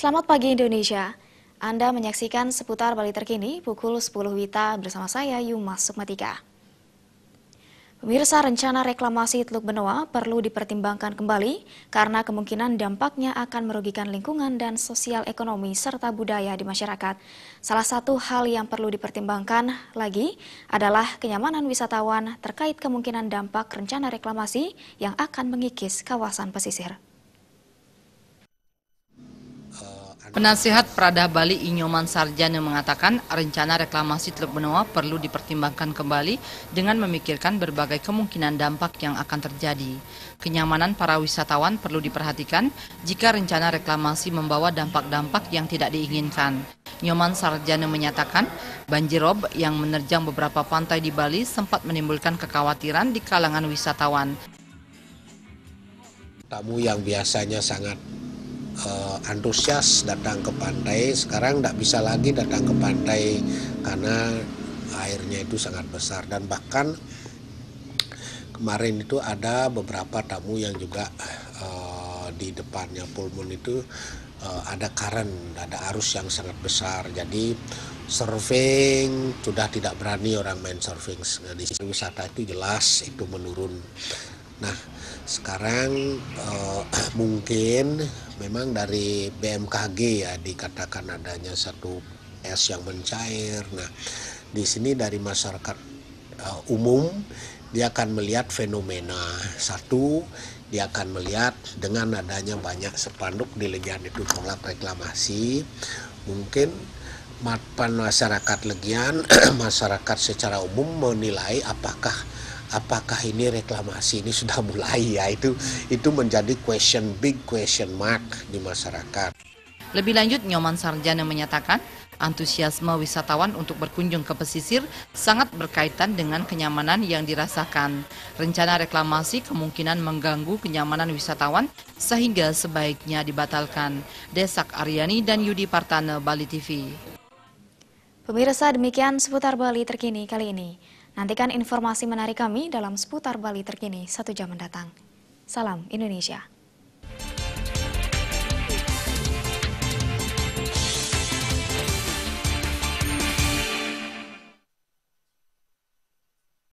Selamat pagi Indonesia. Anda menyaksikan seputar Bali terkini pukul 10 Wita bersama saya Yuma Sukmatika. Pemirsa rencana reklamasi Teluk Benoa perlu dipertimbangkan kembali karena kemungkinan dampaknya akan merugikan lingkungan dan sosial ekonomi serta budaya di masyarakat. Salah satu hal yang perlu dipertimbangkan lagi adalah kenyamanan wisatawan terkait kemungkinan dampak rencana reklamasi yang akan mengikis kawasan pesisir. Penasehat Pradah Bali Inyoman Sarjana mengatakan rencana reklamasi Teluk Benoa perlu dipertimbangkan kembali dengan memikirkan berbagai kemungkinan dampak yang akan terjadi. Kenyamanan para wisatawan perlu diperhatikan jika rencana reklamasi membawa dampak-dampak yang tidak diinginkan. Nyoman Sarjana menyatakan banjir rob yang menerjang beberapa pantai di Bali sempat menimbulkan kekhawatiran di kalangan wisatawan. Tamu yang biasanya sangat uh, antusias datang ke pantai sekarang tidak bisa lagi datang ke pantai karena airnya itu sangat besar dan bahkan kemarin itu ada beberapa tamu yang juga uh, di depannya pulmon itu uh, ada karen ada arus yang sangat besar jadi surfing sudah tidak berani orang main surfing di wisata itu jelas itu menurun Nah, sekarang uh, mungkin memang dari BMKG ya dikatakan adanya satu es yang mencair. Nah, di sini dari masyarakat uh, umum dia akan melihat fenomena satu dia akan melihat dengan adanya banyak sepanduk di Legian itu tolak reklamasi mungkin mapan masyarakat Legian masyarakat secara umum menilai apakah apakah ini reklamasi ini sudah mulai ya itu itu menjadi question big question mark di masyarakat. Lebih lanjut Nyoman Sarjana menyatakan antusiasme wisatawan untuk berkunjung ke pesisir sangat berkaitan dengan kenyamanan yang dirasakan. Rencana reklamasi kemungkinan mengganggu kenyamanan wisatawan sehingga sebaiknya dibatalkan. Desak Aryani dan Yudi Partana, Bali TV. Pemirsa demikian seputar Bali terkini kali ini. Nantikan informasi menarik kami dalam seputar Bali terkini satu jam mendatang. Salam Indonesia.